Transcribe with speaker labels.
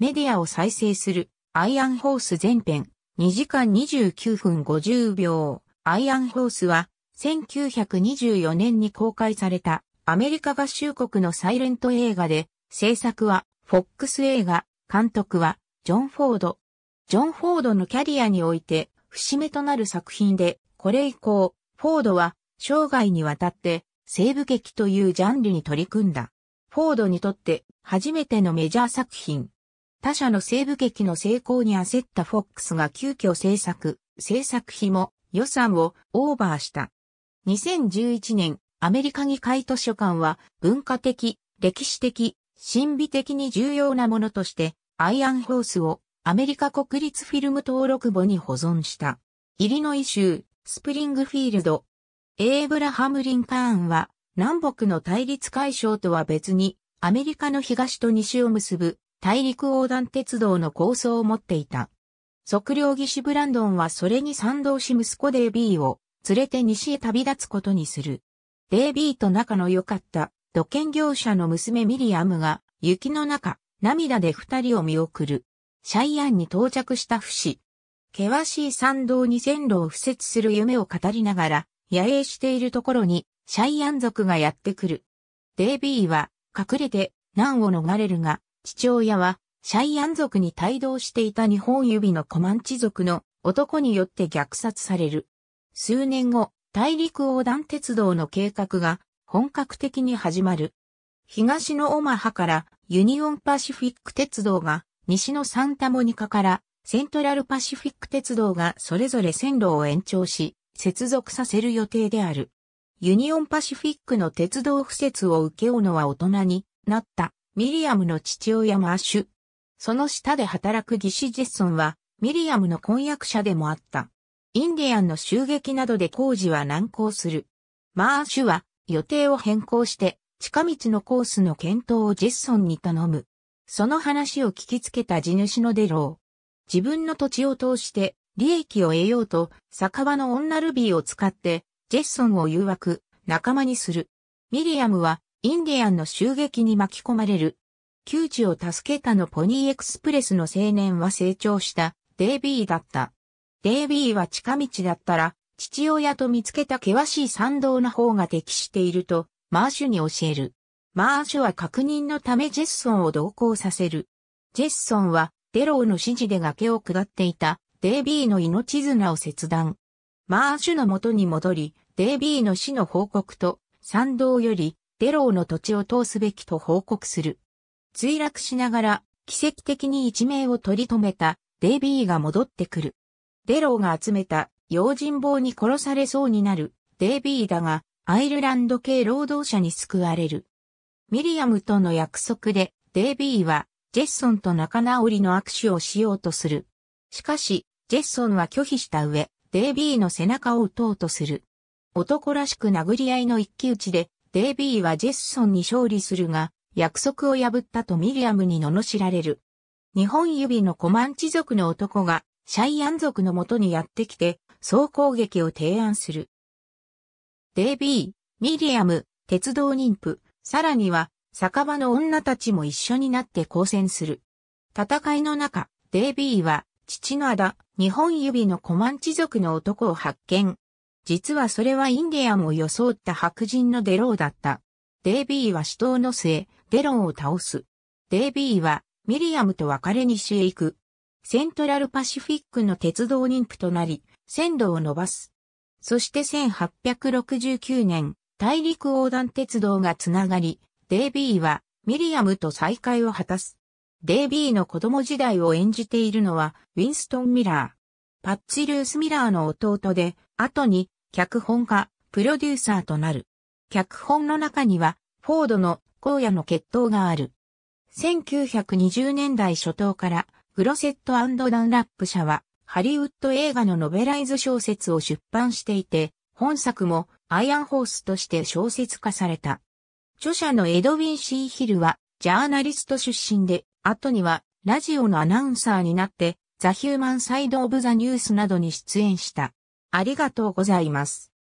Speaker 1: メディアを再生する、アイアンホース前編、2時間29分50秒。アイアンホースは、1924年に公開された、アメリカ合衆国のサイレント映画で、制作は、フォックス映画、監督は、ジョン・フォード。ジョン・フォードのキャリアにおいて、節目となる作品で、これ以降、フォードは、生涯にわたって、西部劇というジャンルに取り組んだ。フォードにとって、初めてのメジャー作品。他社の西部劇の成功に焦ったフォックスが急遽制作、制作費も予算をオーバーした。2011年、アメリカ議会図書館は文化的、歴史的、神秘的に重要なものとして、アイアンホースをアメリカ国立フィルム登録簿に保存した。イリノイ州、スプリングフィールド。エーブラハム・リンカーンは、南北の対立解消とは別に、アメリカの東と西を結ぶ大陸横断鉄道の構想を持っていた。測量技師ブランドンはそれに賛同し息子デイビーを連れて西へ旅立つことにする。デイビーと仲の良かった土建業者の娘ミリアムが雪の中、涙で二人を見送る。シャイアンに到着した不死。険しい山道に線路を敷設する夢を語りながら、野営しているところに、シャイアン族がやってくる。デイビーは、隠れて、難を逃れるが、父親は、シャイアン族に帯同していた日本指のコマンチ族の男によって虐殺される。数年後、大陸横断鉄道の計画が本格的に始まる。東のオマハからユニオンパシフィック鉄道が、西のサンタモニカからセントラルパシフィック鉄道がそれぞれ線路を延長し、接続させる予定である。ユニオンパシフィックの鉄道敷設を受け負うのは大人になったミリアムの父親マーシュ。その下で働く義士ジェッソンは、ミリアムの婚約者でもあった。インディアンの襲撃などで工事は難航する。マーシュは予定を変更して近道のコースの検討をジェッソンに頼む。その話を聞きつけた地主のデロー。自分の土地を通して利益を得ようと酒場の女ルビーを使ってジェッソンを誘惑、仲間にする。ミリアムはインディアンの襲撃に巻き込まれる。窮地を助けたのポニーエクスプレスの青年は成長したデイビーだった。デイビーは近道だったら父親と見つけた険しい山道の方が適しているとマーシュに教える。マーシュは確認のためジェッソンを同行させる。ジェッソンはデローの指示で崖を下っていたデイビーの命綱を切断。マーシュの元に戻り、デイビーの死の報告と、山道よりデローの土地を通すべきと報告する。墜落しながら、奇跡的に一命を取り留めた、デイビーが戻ってくる。デローが集めた、用心棒に殺されそうになる、デイビーだが、アイルランド系労働者に救われる。ミリアムとの約束で、デイビーは、ジェッソンと仲直りの握手をしようとする。しかし、ジェッソンは拒否した上、デイビーの背中を撃とうとする。男らしく殴り合いの一騎打ちで、デイビーはジェスソンに勝利するが、約束を破ったとミリアムに罵られる。日本指のコマンチ族の男が、シャイアン族のもとにやってきて、総攻撃を提案する。デイビー、ミリアム、鉄道妊婦、さらには、酒場の女たちも一緒になって交戦する。戦いの中、デイビーは、父の仇、日本指のコマンチ族の男を発見。実はそれはインディアンを装った白人のデローだった。デイビーは死闘の末、デロンを倒す。デイビーは、ミリアムと別れにしへ行く。セントラルパシフィックの鉄道妊婦となり、線路を伸ばす。そして1869年、大陸横断鉄道がつながり、デイビーはミリアムと再会を果たす。デイビーの子供時代を演じているのはウィンストン・ミラー。パッチ・ルース・ミラーの弟で、後に脚本家、プロデューサーとなる。脚本の中には、フォードの荒野の決闘がある。1920年代初頭から、グロセットダンラップ社は、ハリウッド映画のノベライズ小説を出版していて、本作もアイアンホースとして小説化された。著者のエドウィン・シー・ヒルは、ジャーナリスト出身で、後には、ラジオのアナウンサーになって、ザ・ヒューマン・サイド・オブ・ザ・ニュースなどに出演した。ありがとうございます。